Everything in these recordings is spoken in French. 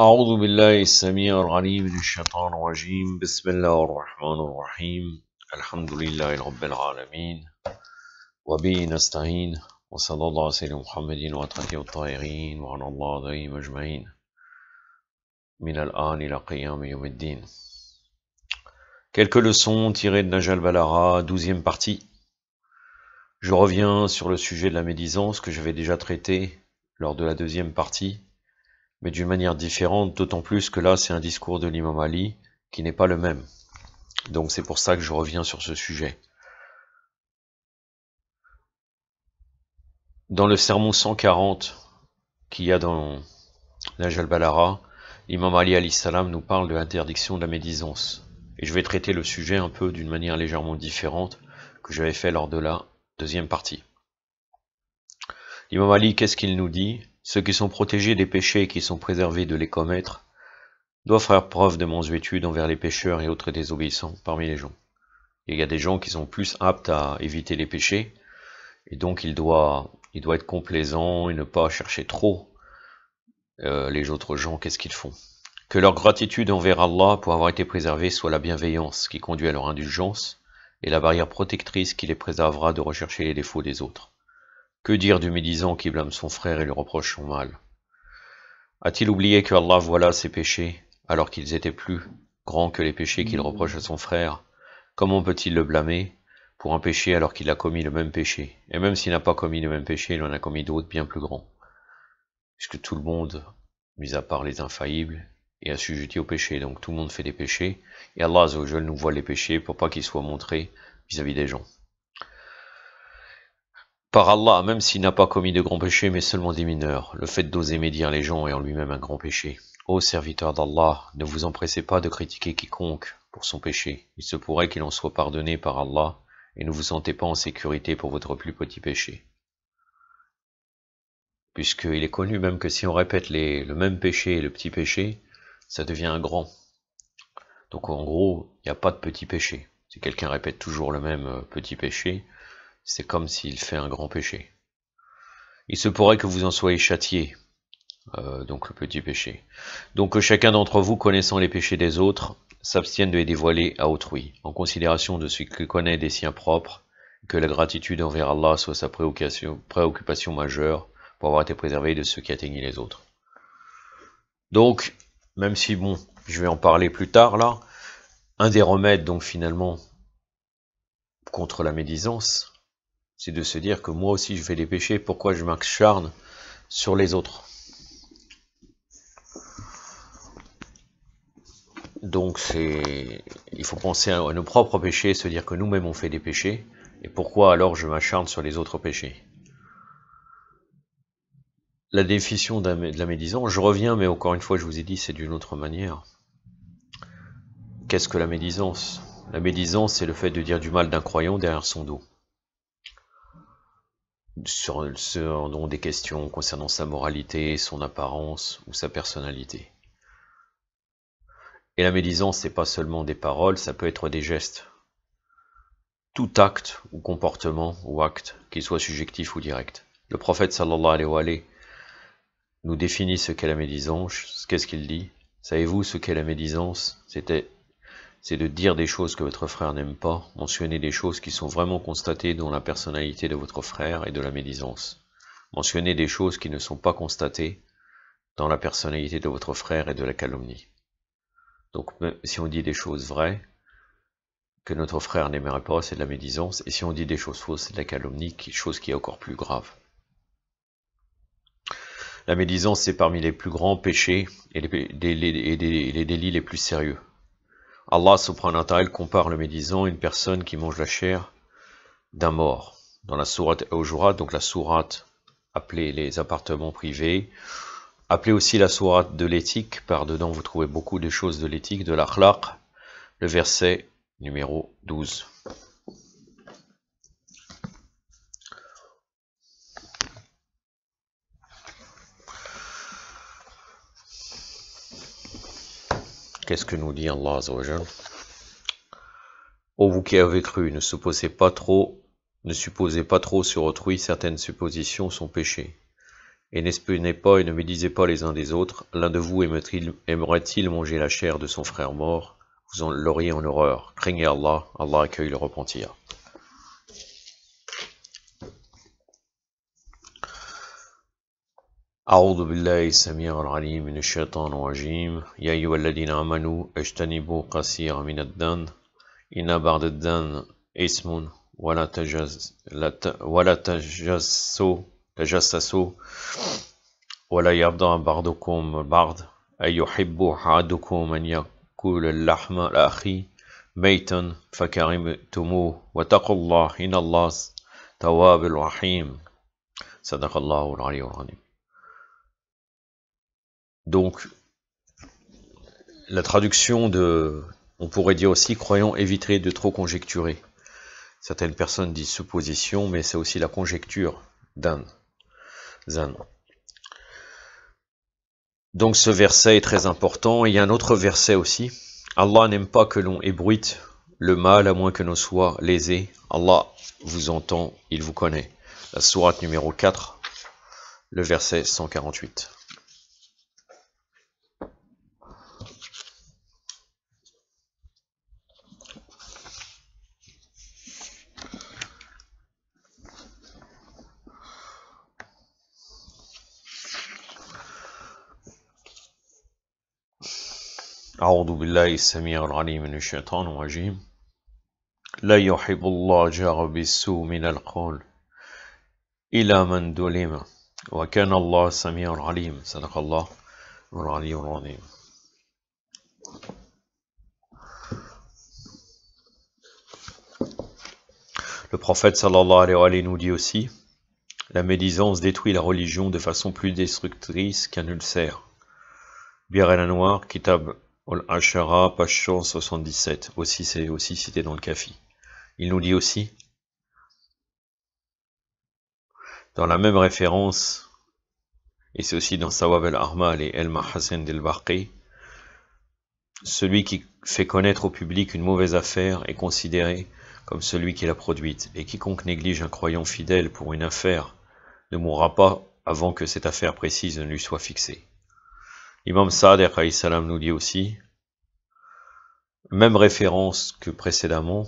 أعوذ بالله السميع العليم من الشيطان الرجيم بسم الله الرحمن الرحيم الحمد لله رب العالمين وبه نستعين وصلى الله على سيدنا محمد وأطهته الطاهرين وعلى الله عليهم أجمعين من الآن إلى قيام يوم الدين Quelques leçons tirées de Najal Balara, douzième partie. Je reviens sur le sujet de la médisance que j'avais déjà traité lors de la deuxième partie mais d'une manière différente, d'autant plus que là, c'est un discours de l'imam Ali qui n'est pas le même. Donc c'est pour ça que je reviens sur ce sujet. Dans le sermon 140 qu'il y a dans Najal balara l'imam Ali nous parle de l'interdiction de la médisance. Et je vais traiter le sujet un peu d'une manière légèrement différente que j'avais fait lors de la deuxième partie. L'imam Ali, qu'est-ce qu'il nous dit ceux qui sont protégés des péchés et qui sont préservés de les commettre doivent faire preuve de mansuétude envers les pécheurs et autres désobéissants parmi les gens. Il y a des gens qui sont plus aptes à éviter les péchés, et donc il doit, être complaisant et ne pas chercher trop euh, les autres gens, qu'est-ce qu'ils font. Que leur gratitude envers Allah pour avoir été préservés soit la bienveillance qui conduit à leur indulgence et la barrière protectrice qui les préservera de rechercher les défauts des autres. Que dire du médisant qui blâme son frère et lui reproche son mal A-t-il oublié que Allah voilà ses péchés, alors qu'ils étaient plus grands que les péchés qu'il mm. reproche à son frère Comment peut-il le blâmer pour un péché alors qu'il a commis le même péché Et même s'il n'a pas commis le même péché, il en a commis d'autres bien plus grands. Puisque tout le monde, mis à part les infaillibles, est assujetti au péché, donc tout le monde fait des péchés, et Allah nous voit les péchés pour pas qu'ils soient montrés vis à -vis des gens. Par Allah, même s'il n'a pas commis de grands péchés, mais seulement des mineurs, le fait d'oser médire les gens est en lui-même un grand péché. Ô serviteur d'Allah, ne vous empressez pas de critiquer quiconque pour son péché. Il se pourrait qu'il en soit pardonné par Allah, et ne vous sentez pas en sécurité pour votre plus petit péché. Puisqu'il est connu même que si on répète le même péché et le petit péché, ça devient un grand. Donc en gros, il n'y a pas de petit péché. Si quelqu'un répète toujours le même euh, petit péché, c'est comme s'il fait un grand péché. Il se pourrait que vous en soyez châtié, euh, donc le petit péché. Donc que chacun d'entre vous, connaissant les péchés des autres, s'abstienne de les dévoiler à autrui, en considération de ce qui connaît des siens propres, que la gratitude envers Allah soit sa préoccupation, préoccupation majeure pour avoir été préservé de ceux qui atteignent les autres. Donc, même si bon, je vais en parler plus tard là, un des remèdes donc finalement contre la médisance, c'est de se dire que moi aussi je fais des péchés, pourquoi je m'acharne sur les autres Donc c'est, il faut penser à nos propres péchés, se dire que nous-mêmes on fait des péchés, et pourquoi alors je m'acharne sur les autres péchés La définition de la médisance, je reviens, mais encore une fois je vous ai dit c'est d'une autre manière. Qu'est-ce que la médisance La médisance c'est le fait de dire du mal d'un croyant derrière son dos sur, sur dont des questions concernant sa moralité, son apparence ou sa personnalité. Et la médisance, c'est pas seulement des paroles, ça peut être des gestes. Tout acte ou comportement ou acte, qu'il soit subjectif ou direct. Le prophète sallallahu alayhi wa nous définit ce qu'est la médisance, qu'est-ce qu'il dit Savez-vous ce qu'est la médisance C'était c'est de dire des choses que votre frère n'aime pas, mentionner des choses qui sont vraiment constatées dans la personnalité de votre frère et de la médisance. Mentionner des choses qui ne sont pas constatées dans la personnalité de votre frère et de la calomnie. Donc si on dit des choses vraies, que notre frère n'aimerait pas, c'est de la médisance, et si on dit des choses fausses, c'est de la calomnie, chose qui est encore plus grave. La médisance, c'est parmi les plus grands péchés et les, les délits les plus sérieux. Allah subhanahu wa ta'ala compare le médisant à une personne qui mange la chair d'un mort. Dans la sourate jourat donc la sourate appelée les appartements privés, appelée aussi la sourate de l'éthique, par dedans vous trouvez beaucoup de choses de l'éthique, de l'akhlaq, le verset numéro 12. Qu'est-ce que nous dit Allah Ô vous qui avez cru, ne supposez pas trop, ne supposez pas trop sur autrui, certaines suppositions sont péchées. Et n'espionnez pas et ne médisez pas les uns des autres, l'un de vous aimerait-il manger la chair de son frère mort Vous en l'auriez en horreur. Craignez Allah, Allah accueille le repentir. أعوذ بالله السميع العليم من الشيطان الرجيم يا أيها الذين آمنوا اجتنبوا كثيرا من الدن إن بعد الدن اسم ولا تجس ولا تجسوا تجسسوا ولا يبضع بعضكم بعض أن يحب أحدكم أن يأكل اللحم الأخي ميتا فكرمتموه واتقوا الله إن الله تواب رحيم صدق الله العلي العظيم Donc, la traduction de, on pourrait dire aussi, croyant éviter de trop conjecturer. Certaines personnes disent supposition, mais c'est aussi la conjecture d'un zan. Donc ce verset est très important. il y a un autre verset aussi. Allah n'aime pas que l'on ébruite le mal à moins que l'on soit lésé. Allah vous entend, il vous connaît. La sourate numéro 4, le verset 148. Le prophète sallallahu alayhi wa sallam nous dit aussi La médisance détruit la religion de façon plus destructrice qu'un ulcère al Aussi, c'est aussi cité dans le Kafi. Il nous dit aussi, dans la même référence, et c'est aussi dans Sawab el armal et El Mahassin del-Barqi, celui qui fait connaître au public une mauvaise affaire est considéré comme celui qui l'a produite, et quiconque néglige un croyant fidèle pour une affaire ne mourra pas avant que cette affaire précise ne lui soit fixée. Imam Saad salam nous dit aussi, même référence que précédemment,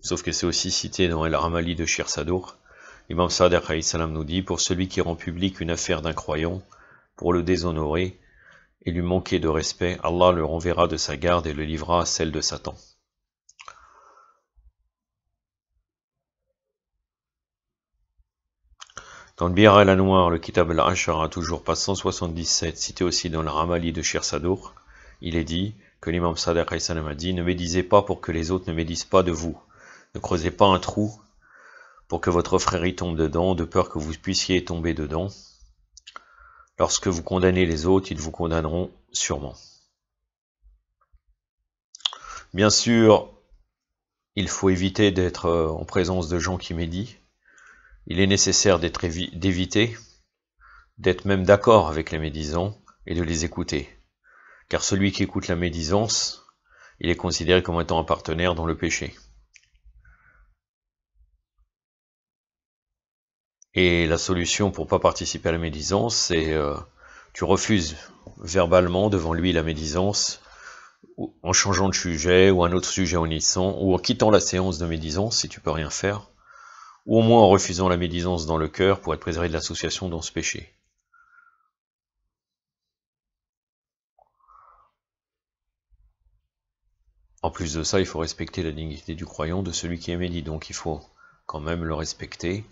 sauf que c'est aussi cité dans El Ramali de Shir Sadur, Imam Saad salam nous dit, pour celui qui rend public une affaire d'un croyant, pour le déshonorer et lui manquer de respect, Allah le renverra de sa garde et le livrera à celle de Satan. Dans le et al Noire, le Kitab al ashara toujours pas 177, cité aussi dans le Ramali de Sadur, il est dit que l'imam Sadaq a dit Ne médisez pas pour que les autres ne médisent pas de vous. Ne creusez pas un trou pour que votre frère y tombe dedans, de peur que vous puissiez tomber dedans. Lorsque vous condamnez les autres, ils vous condamneront sûrement. Bien sûr, il faut éviter d'être euh, en présence de gens qui méditent il est nécessaire d'éviter, d'être même d'accord avec les médisants et de les écouter. Car celui qui écoute la médisance, il est considéré comme étant un partenaire dans le péché. Et la solution pour ne pas participer à la médisance, c'est euh, tu refuses verbalement devant lui la médisance en changeant de sujet ou un autre sujet en unissant ou en quittant la séance de médisance si tu peux rien faire ou au moins en refusant la médisance dans le cœur pour être préservé de l'association dans ce péché. En plus de ça, il faut respecter la dignité du croyant, de celui qui est médit, donc il faut quand même le respecter,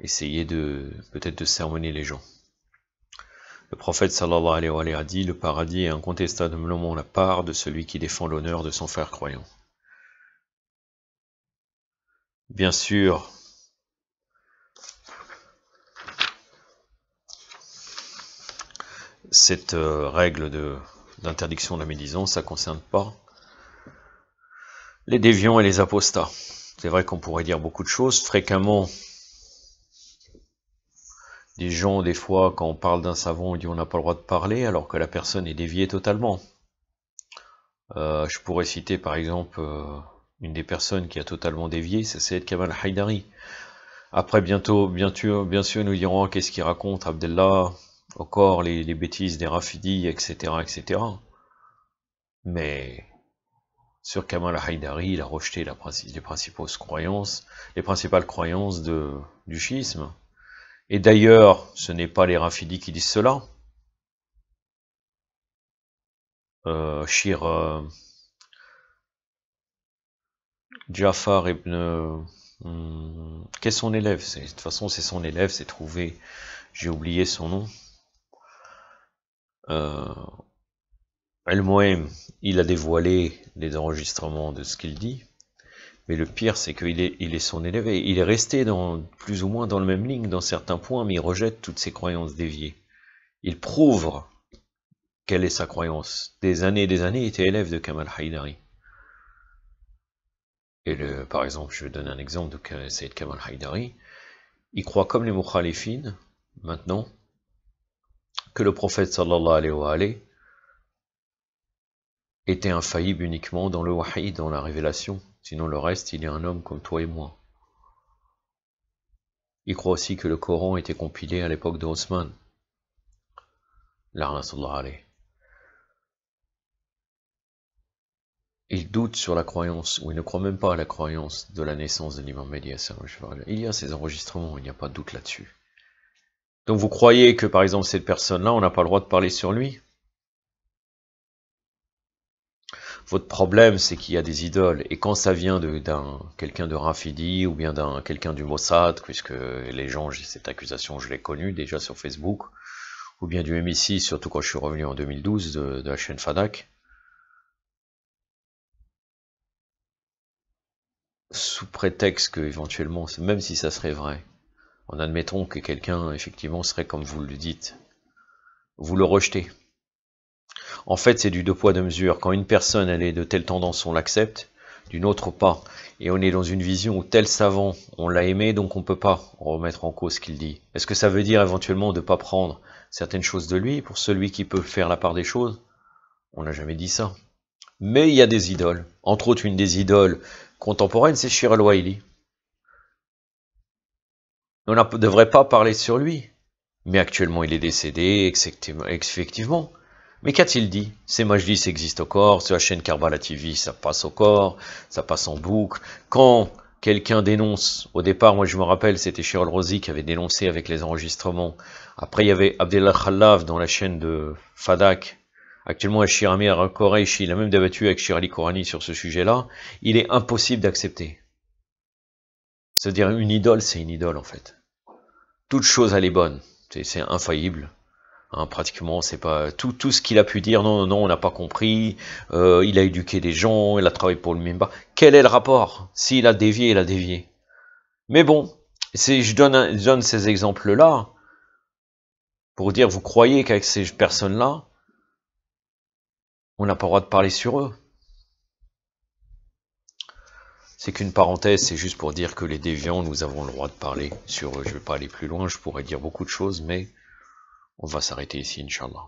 essayer de peut-être de sermonner les gens. Le prophète sallallahu alayhi wa a dit, le paradis est incontestablement la part de celui qui défend l'honneur de son frère croyant. Bien sûr, cette euh, règle d'interdiction de, la médisance, ça ne concerne pas les déviants et les apostats. C'est vrai qu'on pourrait dire beaucoup de choses. Fréquemment, des gens, des fois, quand on parle d'un savant, on dit on n'a pas le droit de parler, alors que la personne est déviée totalement. Euh, je pourrais citer par exemple euh, une des personnes qui a totalement dévié, c'est Sayed Kamal Haidari. Après, bientôt, bien sûr, bien sûr nous dirons qu'est-ce qu'il raconte Abdellah, encore les, bêtises des Rafidis, etc., etc. Mais sur Kamal Haïdari, il a rejeté les principales croyances, les principales croyances du chiisme. Et d'ailleurs, ce n'est pas les Rafidis qui disent cela. Euh, Shir euh, Jafar ibn hmm, qu'est son élève De toute façon, c'est son élève, c'est trouvé. J'ai oublié son nom. El-Mohem, euh, il a dévoilé les enregistrements de ce qu'il dit, mais le pire, c'est qu'il est, il est son élève. il est resté plus ou moins dans le même ligne dans certains points, mais il rejette toutes ses croyances déviées. Il prouve quelle est sa croyance. Des années et des années, il était élève de Kamal Haïdari. Et par exemple, je vais donner un exemple de Kamal Haïdari. Il croit comme les Moukhalifines, maintenant, que le prophète sallallahu alayhi wa était infaillible uniquement dans le wahi, dans la révélation. Sinon le reste, il est un homme comme toi et moi. Il croit aussi que le Coran était compilé à l'époque de Osman. Il doute sur la croyance, ou il ne croit même pas à la croyance de la naissance de l'imam Mehdi Il y a ces enregistrements, il n'y a pas de doute là-dessus. Donc vous croyez que par exemple cette personne-là, on n'a pas le droit de parler sur lui Votre problème, c'est qu'il y a des idoles. Et quand ça vient d'un quelqu'un de Rafidi ou bien d'un quelqu'un du Mossad, puisque les gens, cette accusation, je l'ai connue déjà sur Facebook, ou bien du MSI, surtout quand je suis revenu en 2012 de, la chaîne Fadak, sous prétexte que éventuellement, même si ça serait vrai, en admettant que quelqu'un, effectivement, serait comme vous le dites, vous le rejetez. En fait, c'est du deux poids, deux mesures. Quand une personne, elle est de telle tendance, on l'accepte, d'une autre pas. Et on est dans une vision où tel savant, on l'a aimé, donc on peut pas remettre en cause ce qu'il dit. Est-ce que ça veut dire éventuellement de pas prendre certaines choses de lui pour celui qui peut faire la part des choses On n'a jamais dit ça. Mais il y a des idoles. Entre autres, une des idoles contemporaines, c'est Shirley Wiley on ne devrait pas parler sur lui. Mais actuellement, il est décédé, effectivement. Mais qu'a-t-il dit Ces majlis existent au corps, sur la chaîne Karbala TV, ça passe au corps, ça passe en boucle. Quand quelqu'un dénonce, au départ, moi je me rappelle, c'était Cheryl Rosy qui avait dénoncé avec les enregistrements. Après, il y avait Abdel Khalaf dans la chaîne de Fadak. Actuellement, Achir Amir il a même débattu avec Shirali Korani sur ce sujet-là. Il est impossible d'accepter. Se dire une idole, c'est une idole en fait toute chose, elle est bonne. C'est infaillible. Hein, pratiquement, c'est pas tout, tout ce qu'il a pu dire. Non, non, non, on n'a pas compris. Euh, il a éduqué des gens, il a travaillé pour le MIMBA. Quel est le rapport S'il a dévié, il a dévié. Mais bon, je donne, je donne ces exemples-là pour dire vous croyez qu'avec ces personnes-là, on n'a pas le droit de parler sur eux. C'est qu'une parenthèse, c'est juste pour dire que les déviants, nous avons le droit de parler sur eux. Je ne vais pas aller plus loin, je pourrais dire beaucoup de choses, mais on va s'arrêter ici, Inch'Allah.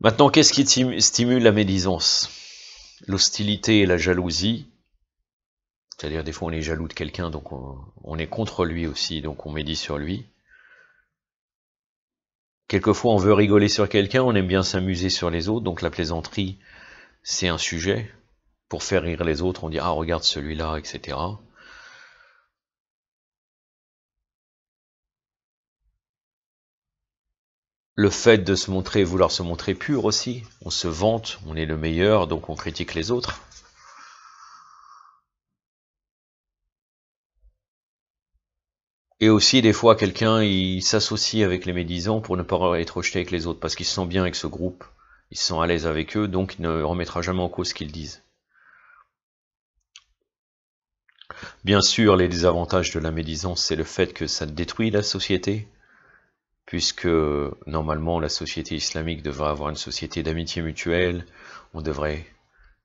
Maintenant, qu'est-ce qui stimule la médisance L'hostilité et la jalousie. C'est-à-dire, des fois, on est jaloux de quelqu'un, donc on, est contre lui aussi, donc on médit sur lui. Quelquefois, on veut rigoler sur quelqu'un, on aime bien s'amuser sur les autres, donc la plaisanterie, c'est un sujet pour faire rire les autres, on dit ah regarde celui-là, etc. Le fait de se montrer, vouloir se montrer pur aussi, on se vante, on est le meilleur, donc on critique les autres. Et aussi, des fois, quelqu'un, il s'associe avec les médisants pour ne pas être rejeté avec les autres, parce qu'il se sent bien avec ce groupe, il se sent à l'aise avec eux, donc il ne remettra jamais en cause ce qu'ils disent. Bien sûr, les désavantages de la médisance, c'est le fait que ça détruit la société, puisque normalement la société islamique devrait avoir une société d'amitié mutuelle, on devrait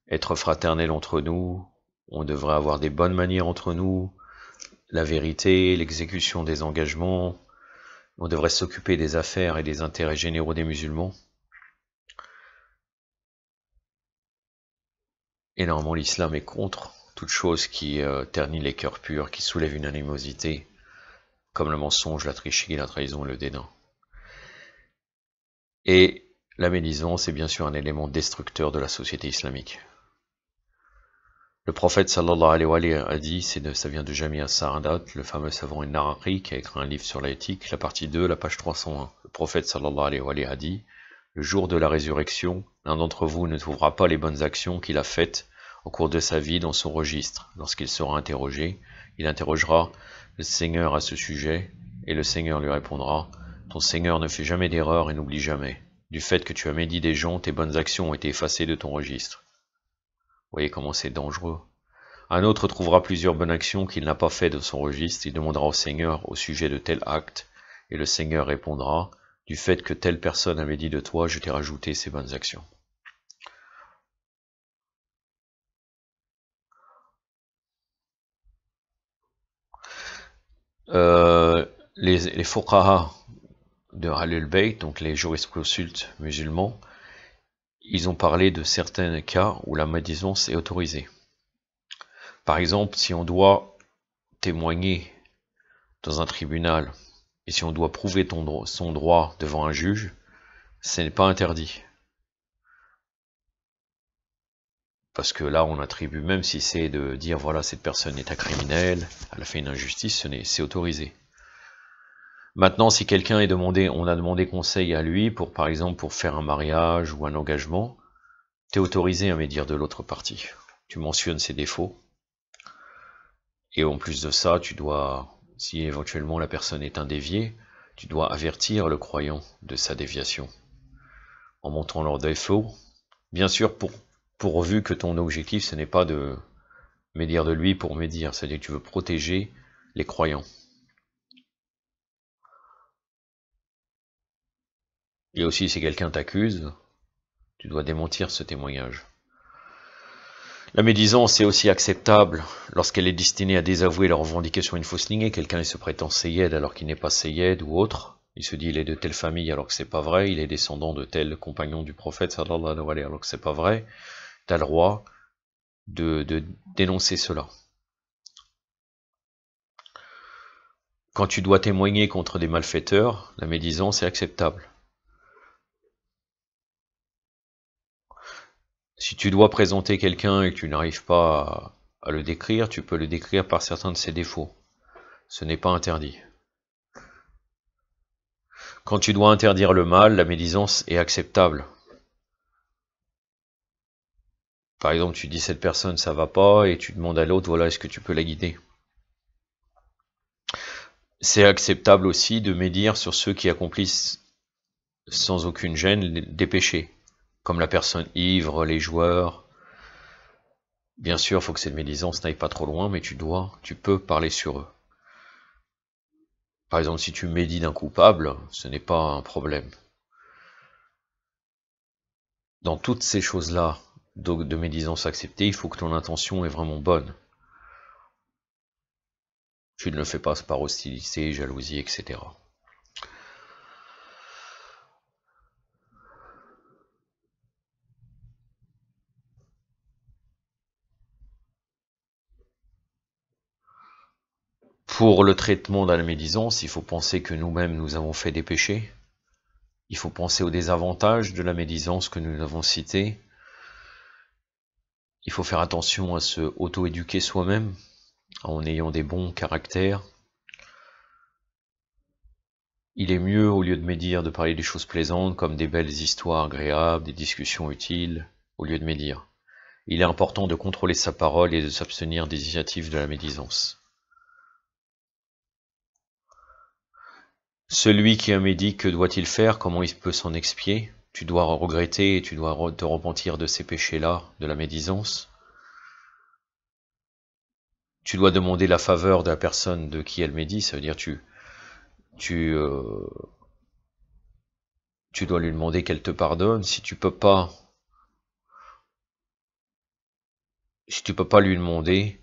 être fraternel entre nous, on devrait avoir des bonnes manières entre nous, la vérité, l'exécution des engagements, on devrait s'occuper des affaires et des intérêts généraux des musulmans. Et normalement l'islam est contre toute chose qui euh, ternit les cœurs purs, qui soulève une animosité, comme le mensonge, la tricherie, la trahison et le dédain. Et la médisance est bien sûr un élément destructeur de la société islamique. Le prophète sallallahu alayhi wa a dit, ça vient de Jamia Saradat, le fameux savant Narari qui a écrit un livre sur l'éthique, la partie 2, la page 301. Le prophète sallallahu alayhi wa a dit, le jour de la résurrection, l'un d'entre vous ne trouvera pas les bonnes actions qu'il a faites au cours de sa vie, dans son registre, lorsqu'il sera interrogé, il interrogera le Seigneur à ce sujet, et le Seigneur lui répondra Ton Seigneur ne fait jamais d'erreur et n'oublie jamais. Du fait que tu as médit des gens, tes bonnes actions ont été effacées de ton registre. Voyez comment c'est dangereux. Un autre trouvera plusieurs bonnes actions qu'il n'a pas faites de son registre, il demandera au Seigneur au sujet de tel acte, et le Seigneur répondra Du fait que telle personne avait dit de toi, je t'ai rajouté ces bonnes actions. Euh, les, les de Halul Bayt, donc les jurisconsultes musulmans, ils ont parlé de certains cas où la médisance est autorisée. Par exemple, si on doit témoigner dans un tribunal et si on doit prouver son droit devant un juge, ce n'est pas interdit. Parce que là, on attribue, même si c'est de dire, voilà, cette personne est un criminel, elle a fait une injustice, c'est autorisé. Maintenant, si quelqu'un est demandé, on a demandé conseil à lui pour, par exemple, pour faire un mariage ou un engagement, tu es autorisé à médire de l'autre partie. Tu mentionnes ses défauts. Et en plus de ça, tu dois, si éventuellement la personne est un dévié, tu dois avertir le croyant de sa déviation en montrant leurs défauts. Bien sûr, pour pourvu que ton objectif, ce n'est pas de médire de lui pour médire, c'est-à-dire que tu veux protéger les croyants. Et aussi, si quelqu'un t'accuse, tu dois démentir ce témoignage. La médisance est aussi acceptable lorsqu'elle est destinée à désavouer la revendication une fausse lignée. Quelqu'un se prétend Seyed alors qu'il n'est pas Seyed ou autre. Il se dit il est de telle famille alors que c'est pas vrai. Il est descendant de tel compagnon du prophète alors que c'est pas vrai le droit de, dénoncer cela. Quand tu dois témoigner contre des malfaiteurs, la médisance est acceptable. Si tu dois présenter quelqu'un et que tu n'arrives pas à, le décrire, tu peux le décrire par certains de ses défauts. Ce n'est pas interdit. Quand tu dois interdire le mal, la médisance est acceptable. Par exemple, tu dis cette personne ça va pas et tu demandes à l'autre voilà est-ce que tu peux la guider. C'est acceptable aussi de médire sur ceux qui accomplissent sans aucune gêne des péchés, comme la personne ivre, les joueurs. Bien sûr, il faut que cette médisance n'aille pas trop loin, mais tu dois, tu peux parler sur eux. Par exemple, si tu médis d'un coupable, ce n'est pas un problème. Dans toutes ces choses-là, de médisance acceptée, il faut que ton intention est vraiment bonne. Tu ne le fais pas par hostilité, jalousie, etc. Pour le traitement de la médisance, il faut penser que nous-mêmes, nous avons fait des péchés. Il faut penser aux désavantages de la médisance que nous avons cités il faut faire attention à se auto-éduquer soi-même en ayant des bons caractères. Il est mieux, au lieu de médire, de parler des choses plaisantes comme des belles histoires agréables, des discussions utiles, au lieu de médire. Il est important de contrôler sa parole et de s'abstenir des initiatives de la médisance. Celui qui a médit, que doit-il faire Comment il peut s'en expier tu dois regretter et tu dois te repentir de ces péchés-là, de la médisance. Tu dois demander la faveur de la personne de qui elle médit, ça veut dire tu, tu, euh, tu dois lui demander qu'elle te pardonne. Si tu peux pas, si tu peux pas lui demander,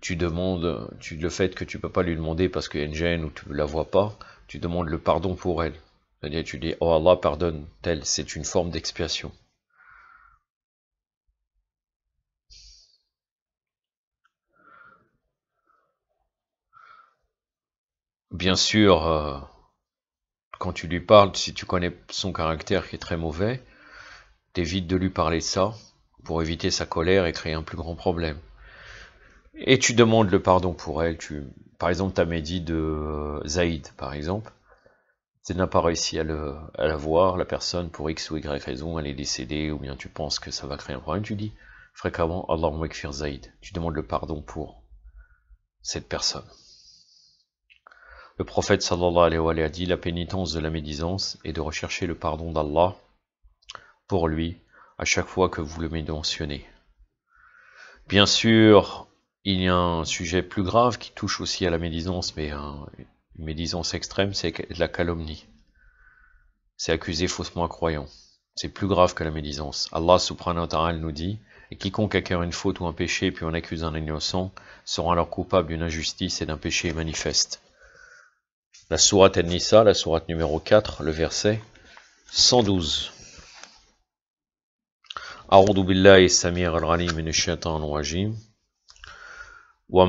tu demandes, tu, le fait que tu peux pas lui demander parce qu'il y a une gêne ou tu la vois pas, tu demandes le pardon pour elle. C'est-à-dire tu dis Oh Allah pardonne telle, c'est une forme d'expiation. Bien sûr, euh, quand tu lui parles, si tu connais son caractère qui est très mauvais, t'évites de lui parler ça pour éviter sa colère et créer un plus grand problème et tu demandes le pardon pour elle. Tu, par exemple, tu as de euh, Zaïd, par exemple. Tu n'as pas réussi à, la voir, la personne, pour X ou Y raison, elle est décédée, ou bien tu penses que ça va créer un problème. Tu dis fréquemment Allahumma Ekfir Zaïd. Tu demandes le pardon pour cette personne. Le prophète sallallahu alayhi wa a dit La pénitence de la médisance est de rechercher le pardon d'Allah pour lui à chaque fois que vous le mentionnez. Bien sûr, il y a un sujet plus grave qui touche aussi à la médisance, mais une médisance extrême, c'est la calomnie. C'est accuser faussement un croyant. C'est plus grave que la médisance. Allah subhanahu wa nous dit Et quiconque acquiert une faute ou un péché puis en accuse un innocent sera alors coupable d'une injustice et d'un péché manifeste. La sourate An-Nisa, la sourate numéro 4, le verset 112. samir al السميع العليم من al-rajim الرجيم le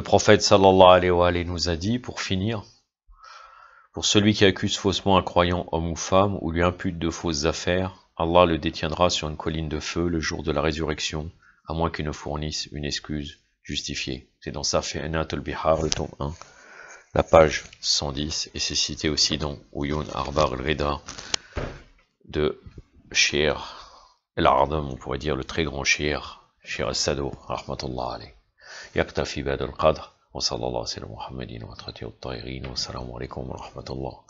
prophète sallallahu alayhi wa nous a dit, pour finir, pour celui qui accuse faussement un croyant homme ou femme ou lui impute de fausses affaires, Allah le détiendra sur une colline de feu le jour de la résurrection, à moins qu'il ne fournisse une excuse justifiée. C'est dans Safi'anat al-Bihar, le tome 1. La page 110 et c'est cité aussi dans Uyun Arbar al-Rida de Shir el ardam on pourrait dire le très grand Shir, Shir al-Sado, rahmatullah Ali. Yaktafi bad al-Qadr, wa sallallahu alayhi wa sallam, wa al wa salam wa rahmatullah.